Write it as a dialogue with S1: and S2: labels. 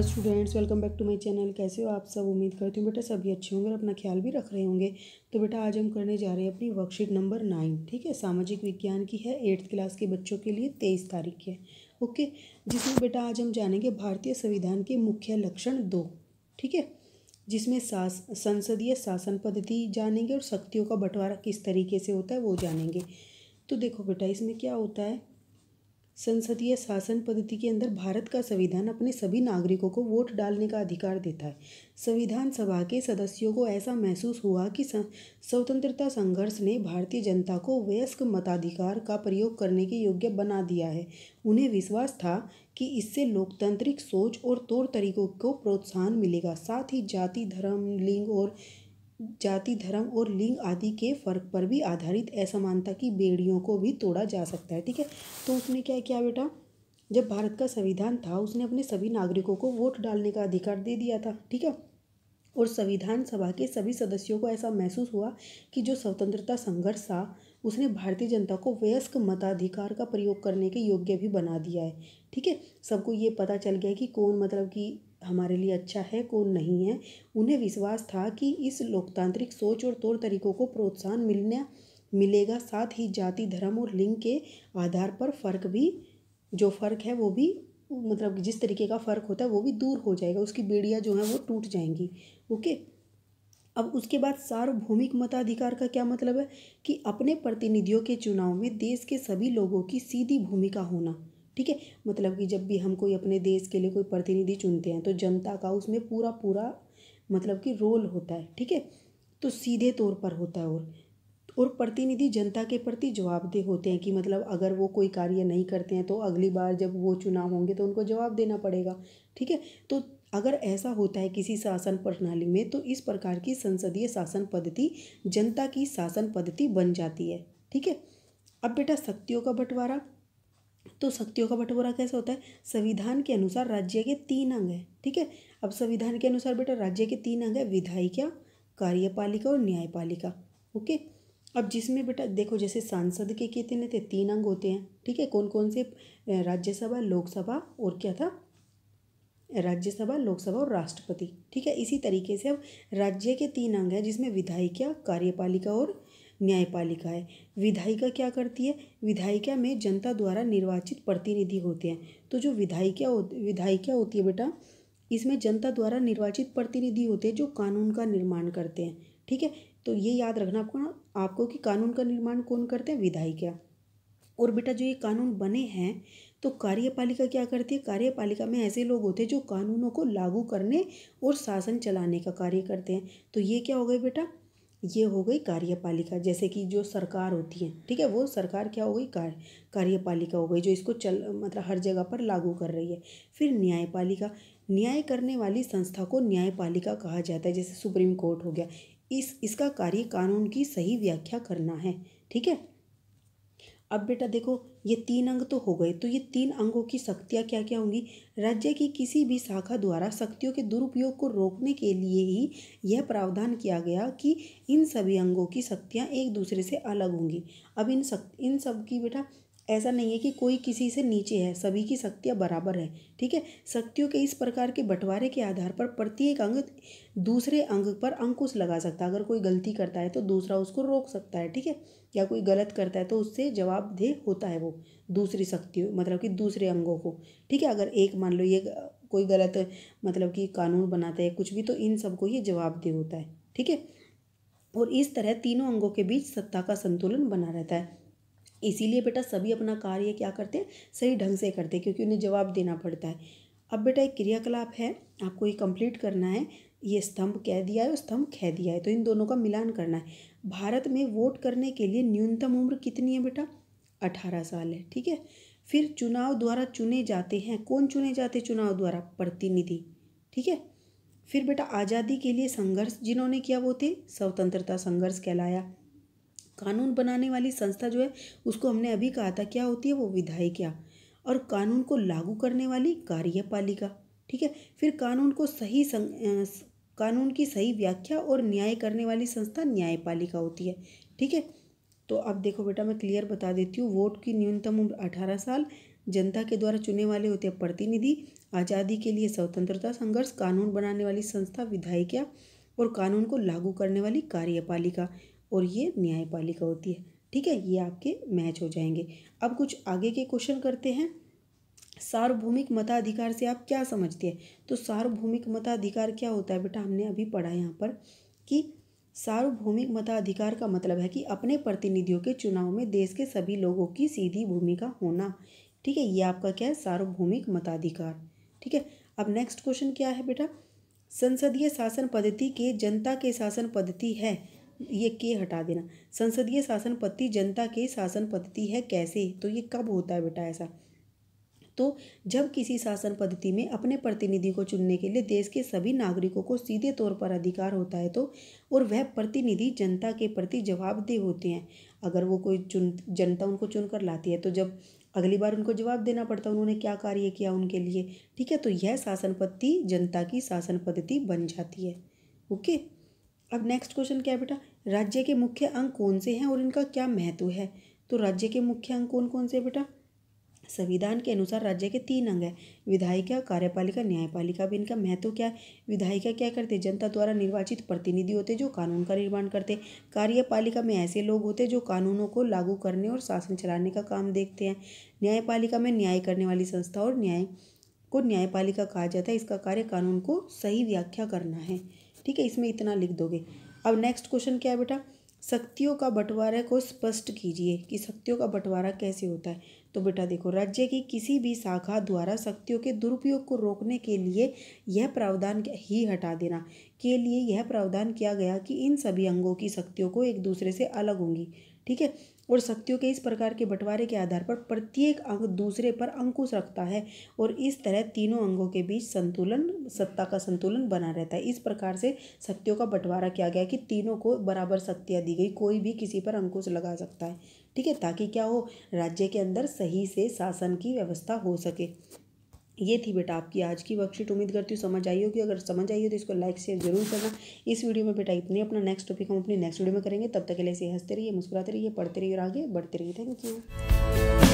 S1: hello students welcome back to my channel कैसे हो आप सब उम्मीद करती हूँ बेटा सभी अच्छे होंगे और अपना ख्याल भी रख रहे होंगे तो बेटा आज हम करने जा रहे हैं अपनी वर्कशीट नंबर नाइन ठीक है सामाजिक विज्ञान की है एट्थ क्लास के बच्चों के लिए तेईस तारीख है ओके जिसमें बेटा आज हम जानेंगे भारतीय संविधान के मुख्य लक्षण दो ठीक है जिसमें सास संसदीय शासन पद्धति जानेंगे और शक्तियों का बंटवारा किस तरीके से होता है वो जानेंगे तो देखो बेटा इसमें क्या होता है संसदीय शासन पद्धति के अंदर भारत का संविधान अपने सभी नागरिकों को वोट डालने का अधिकार देता है संविधान सभा के सदस्यों को ऐसा महसूस हुआ कि स्वतंत्रता संघर्ष ने भारतीय जनता को वयस्क मताधिकार का प्रयोग करने के योग्य बना दिया है उन्हें विश्वास था कि इससे लोकतांत्रिक सोच और तौर तरीकों को प्रोत्साहन मिलेगा साथ ही जाति धर्म लिंग और जाति धर्म और लिंग आदि के फर्क पर भी आधारित असमानता की बेड़ियों को भी तोड़ा जा सकता है ठीक है तो उसने क्या किया बेटा जब भारत का संविधान था उसने अपने सभी नागरिकों को वोट डालने का अधिकार दे दिया था ठीक है और संविधान सभा के सभी सदस्यों को ऐसा महसूस हुआ कि जो स्वतंत्रता संघर्ष था उसने भारतीय जनता को वयस्क मताधिकार का प्रयोग करने के योग्य भी बना दिया है ठीक है सबको ये पता चल गया कि कौन मतलब कि हमारे लिए अच्छा है कौन नहीं है उन्हें विश्वास था कि इस लोकतांत्रिक सोच और तौर तरीकों को प्रोत्साहन मिलने मिलेगा साथ ही जाति धर्म और लिंग के आधार पर फ़र्क भी जो फ़र्क है वो भी मतलब जिस तरीके का फ़र्क होता है वो भी दूर हो जाएगा उसकी बेड़ियाँ जो हैं वो टूट जाएंगी ओके अब उसके बाद सार्वभौमिक मताधिकार का क्या मतलब है कि अपने प्रतिनिधियों के चुनाव में देश के सभी लोगों की सीधी भूमिका होना ठीक है मतलब कि जब भी हम कोई अपने देश के लिए कोई प्रतिनिधि चुनते हैं तो जनता का उसमें पूरा पूरा मतलब कि रोल होता है ठीक है तो सीधे तौर पर होता है और और प्रतिनिधि जनता के प्रति जवाबदेह होते हैं कि मतलब अगर वो कोई कार्य नहीं करते हैं तो अगली बार जब वो चुनाव होंगे तो उनको जवाब देना पड़ेगा ठीक है तो अगर ऐसा होता है किसी शासन प्रणाली में तो इस प्रकार की संसदीय शासन पद्धति जनता की शासन पद्धति बन जाती है ठीक है अब बेटा शक्तियों का बंटवारा तो शक्तियों का बंटवारा कैसे होता है संविधान के अनुसार राज्य के तीन अंग है ठीक है अब संविधान के अनुसार बेटा राज्य के तीन अंग है विधायिका कार्यपालिका और न्यायपालिका ओके अब जिसमें बेटा देखो जैसे सांसद के कितने थे तीन अंग होते हैं ठीक है कौन कौन से राज्यसभा लोकसभा और क्या था राज्यसभा लोकसभा और राष्ट्रपति ठीक है इसी तरीके से अब राज्य के तीन अंग हैं जिसमें विधायिका कार्यपालिका और न्यायपालिका है विधायिका क्या करती है विधायिका में जनता द्वारा निर्वाचित प्रतिनिधि होते हैं तो जो विधायिका हो, विधायिका होती है बेटा इसमें जनता द्वारा निर्वाचित प्रतिनिधि होते हैं जो कानून का निर्माण करते हैं ठीक है तो ये याद रखना आपको आपको कि कानून का निर्माण कौन करते हैं विधायिका और बेटा जो ये कानून बने हैं तो कार्यपालिका क्या करती है कार्यपालिका में ऐसे लोग होते हैं जो कानूनों को लागू करने और शासन चलाने का कार्य करते हैं तो ये क्या हो गए बेटा ये हो गई कार्यपालिका जैसे कि जो सरकार होती है ठीक है वो सरकार क्या हो गई कार्य कार्यपालिका हो गई जो इसको चल मतलब हर जगह पर लागू कर रही है फिर न्यायपालिका न्याय करने वाली संस्था को न्यायपालिका कहा जाता है जैसे सुप्रीम कोर्ट हो गया इस इसका कार्य कानून की सही व्याख्या करना है ठीक है अब बेटा देखो ये तीन अंग तो हो गए तो ये तीन अंगों की शक्तियाँ क्या क्या होंगी राज्य की किसी भी शाखा द्वारा शक्तियों के दुरुपयोग को रोकने के लिए ही यह प्रावधान किया गया कि इन सभी अंगों की शक्तियाँ एक दूसरे से अलग होंगी अब इन शक्ति इन सब की बेटा ऐसा नहीं है कि कोई किसी से नीचे है सभी की शक्तियाँ बराबर है ठीक है शक्तियों के इस प्रकार के बंटवारे के आधार पर प्रत्येक अंग दूसरे अंग पर अंकुश लगा सकता है अगर कोई गलती करता है तो दूसरा उसको रोक सकता है ठीक है या कोई गलत करता है तो उससे जवाबदेह होता है वो दूसरी शक्तियों मतलब कि दूसरे अंगों को ठीक है अगर एक मान लो ये कोई गलत मतलब कि कानून बनाता है कुछ भी तो इन सबको ये जवाबदेह होता है ठीक है और इस तरह तीनों अंगों के बीच सत्ता का संतुलन बना रहता है इसीलिए बेटा सभी अपना कार्य क्या करते हैं सही ढंग से करते हैं क्योंकि उन्हें जवाब देना पड़ता है अब बेटा एक क्रियाकलाप है आपको ये कंप्लीट करना है ये स्तंभ कह दिया है और स्तंभ कह दिया है तो इन दोनों का मिलान करना है भारत में वोट करने के लिए न्यूनतम उम्र कितनी है बेटा अठारह साल है ठीक है फिर चुनाव द्वारा चुने जाते हैं कौन चुने जाते चुनाव द्वारा प्रतिनिधि ठीक है फिर बेटा आज़ादी के लिए संघर्ष जिन्होंने किया वो थे स्वतंत्रता संघर्ष कहलाया कानून बनाने वाली संस्था जो है उसको हमने अभी कहा था क्या होती है वो विधायिका और कानून को लागू करने वाली कार्यपालिका ठीक है फिर कानून को सही संग, कानून की सही व्याख्या और न्याय करने वाली संस्था न्यायपालिका होती है ठीक है तो अब देखो बेटा मैं क्लियर बता देती हूँ वोट की न्यूनतम उम्र अठारह साल जनता के द्वारा चुने वाले होते हैं प्रतिनिधि आज़ादी के लिए स्वतंत्रता संघर्ष कानून बनाने वाली संस्था विधायिका और कानून को लागू करने वाली कार्यपालिका और ये न्यायपालिका होती है ठीक है ये आपके मैच हो जाएंगे अब कुछ आगे के क्वेश्चन करते हैं सार्वभौमिक मताधिकार से आप क्या समझते हैं तो सार्वभौमिक मताधिकार क्या होता है बेटा हमने अभी पढ़ा यहाँ पर कि सार्वभौमिक मताधिकार का मतलब है कि अपने प्रतिनिधियों के चुनाव में देश के सभी लोगों की सीधी भूमिका होना ठीक है ये आपका क्या है सार्वभौमिक मताधिकार ठीक है अब नेक्स्ट क्वेश्चन क्या है बेटा संसदीय शासन पद्धति के जनता के शासन पद्धति है ये के हटा देना संसदीय शासन पद्धति जनता के शासन पद्धति है कैसे तो ये कब होता है बेटा ऐसा तो जब किसी शासन पद्धति में अपने प्रतिनिधि को चुनने के लिए देश के सभी नागरिकों को सीधे तौर पर अधिकार होता है तो और वह प्रतिनिधि जनता के प्रति जवाबदेह होते हैं अगर वो कोई चुन जनता उनको चुन कर लाती है तो जब अगली बार उनको जवाब देना पड़ता है उन्होंने क्या कार्य किया उनके लिए ठीक है तो यह शासन पद्धति जनता की शासन पद्धति बन जाती है ओके अब नेक्स्ट क्वेश्चन क्या है बेटा राज्य के मुख्य अंग कौन से हैं और इनका क्या महत्व है तो राज्य के मुख्य अंग कौन कौन से बेटा संविधान के अनुसार राज्य के तीन अंग हैं विधायिका कार्यपालिका न्यायपालिका भी इनका महत्व क्या है विधायिका क्या करते जनता द्वारा निर्वाचित प्रतिनिधि होते जो कानून का निर्माण करते कार्यपालिका में ऐसे लोग होते जो कानूनों को लागू करने और शासन चलाने का काम देखते हैं न्यायपालिका में न्याय करने वाली संस्था और न्याय को न्यायपालिका कहा जाता है इसका कार्य कानून को सही व्याख्या करना है ठीक है इसमें इतना लिख दोगे अब नेक्स्ट क्वेश्चन क्या है बेटा शक्तियों का बंटवारा को स्पष्ट कीजिए कि शक्तियों का बंटवारा कैसे होता है तो बेटा देखो राज्य की किसी भी शाखा द्वारा शक्तियों के दुरुपयोग को रोकने के लिए यह प्रावधान ही हटा देना के लिए यह प्रावधान किया गया कि इन सभी अंगों की शक्तियों को एक दूसरे से अलग होंगी ठीक है और शक्तियों के इस प्रकार के बंटवारे के आधार पर प्रत्येक अंग दूसरे पर अंकुश रखता है और इस तरह तीनों अंगों के बीच संतुलन सत्ता का संतुलन बना रहता है इस प्रकार से शक्तियों का बंटवारा किया गया कि तीनों को बराबर शक्तियाँ दी गई कोई भी किसी पर अंकुश लगा सकता है ठीक है ताकि क्या हो राज्य के अंदर सही से शासन की व्यवस्था हो सके ये थी बेटा आपकी आज की वर्कशीट उम्मीद करती हूँ समझ आई होगी अगर समझ आई हो तो इसको लाइक शेयर जरूर करना इस वीडियो में बेटा इतने अपना नेक्स्ट टॉपिक हम अपनी नेक्स्ट वीडियो में करेंगे तब तक के लिए ऐसे हंसते रहिए मुस्कुराते रहिए पढ़ते रहिए और आगे बढ़ते रहिए थैंक यू